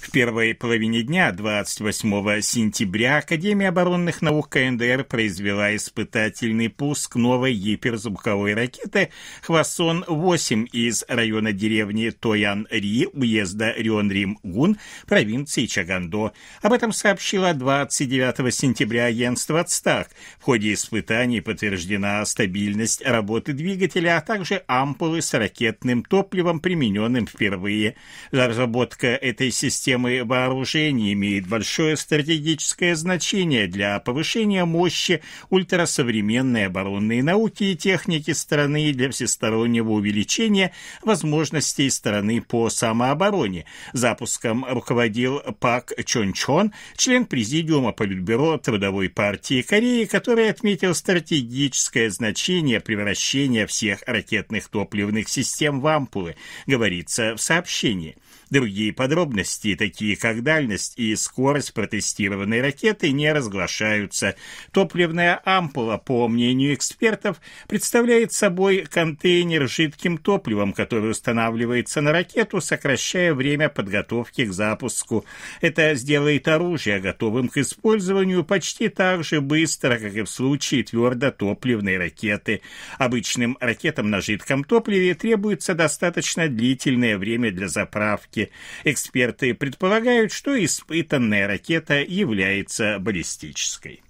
В первой половине дня 28 сентября Академия оборонных наук КНДР произвела испытательный пуск новой гиперзвуковой ракеты «Хвасон-8» из района деревни Тоян-Ри, уезда Рён-Рим-Гун, провинции Чагандо. Об этом сообщила 29 сентября агентство «Отстак». В ходе испытаний подтверждена стабильность работы двигателя, а также ампулы с ракетным топливом, примененным впервые. Разработка этой системы системы вооружений имеет большое стратегическое значение для повышения мощи ультрасовременной оборонной науки и техники страны и для всестороннего увеличения возможностей страны по самообороне. Запуском руководил Пак Чон Чон, член Президиума Политбюро Трудовой партии Кореи, который отметил стратегическое значение превращения всех ракетных топливных систем в ампулы, говорится в сообщении. Другие подробности такие как дальность и скорость протестированной ракеты, не разглашаются. Топливная ампула, по мнению экспертов, представляет собой контейнер с жидким топливом, который устанавливается на ракету, сокращая время подготовки к запуску. Это сделает оружие готовым к использованию почти так же быстро, как и в случае твердотопливной ракеты. Обычным ракетам на жидком топливе требуется достаточно длительное время для заправки. Эксперты предполагают, что испытанная ракета является баллистической.